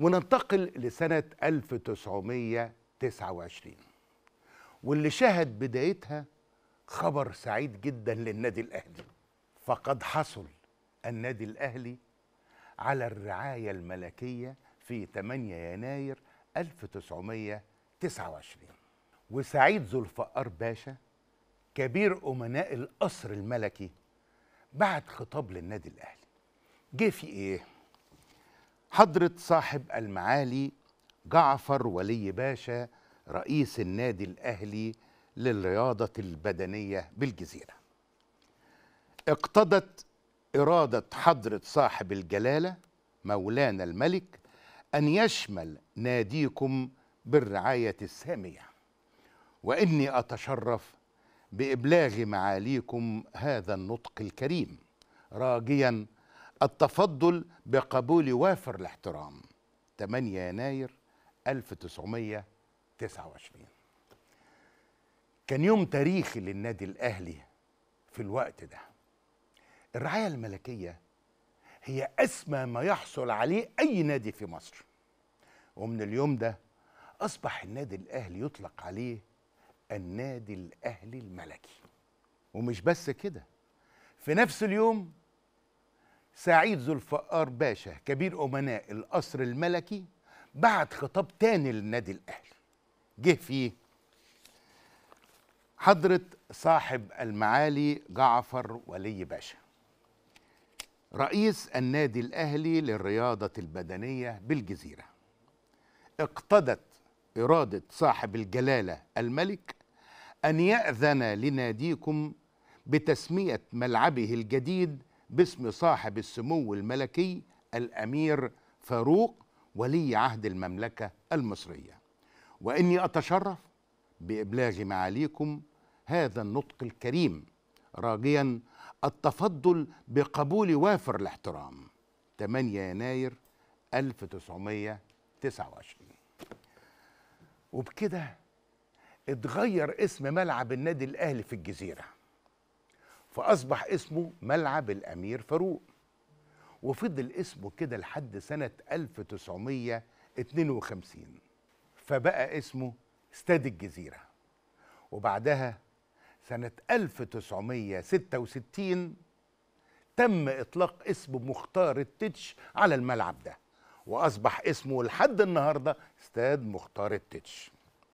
وننتقل لسنة 1929 واللي شهد بدايتها خبر سعيد جدا للنادي الأهلي فقد حصل النادي الأهلي على الرعاية الملكية في 8 يناير 1929 وسعيد ذو الفقار باشا كبير أمناء القصر الملكي بعت خطاب للنادي الأهلي جه في إيه؟ حضرة صاحب المعالي جعفر ولي باشا رئيس النادي الأهلي للرياضة البدنية بالجزيرة اقتضت إرادة حضرة صاحب الجلالة مولانا الملك أن يشمل ناديكم بالرعاية السامية وإني أتشرف بإبلاغ معاليكم هذا النطق الكريم راجياً التفضل بقبول وافر الاحترام 8 يناير 1929 كان يوم تاريخي للنادي الأهلي في الوقت ده الرعاية الملكية هي أسمى ما يحصل عليه أي نادي في مصر ومن اليوم ده أصبح النادي الأهلي يطلق عليه النادي الأهلي الملكي ومش بس كده في نفس اليوم سعيد ذو الفقار باشا كبير أمناء القصر الملكي بعت خطاب تاني للنادي الأهلي جه فيه حضرة صاحب المعالي جعفر ولي باشا رئيس النادي الأهلي للرياضة البدنية بالجزيرة اقتضت إرادة صاحب الجلالة الملك أن يأذن لناديكم بتسمية ملعبه الجديد باسم صاحب السمو الملكي الامير فاروق ولي عهد المملكه المصريه واني اتشرف بابلاغ معاليكم هذا النطق الكريم راجيا التفضل بقبول وافر الاحترام 8 يناير 1929 وبكده اتغير اسم ملعب النادي الاهلي في الجزيره فأصبح اسمه ملعب الأمير فاروق وفضل اسمه كده لحد سنة 1952 فبقى اسمه استاد الجزيرة وبعدها سنة 1966 تم إطلاق اسم مختار التتش على الملعب ده وأصبح اسمه لحد النهاردة استاد مختار التتش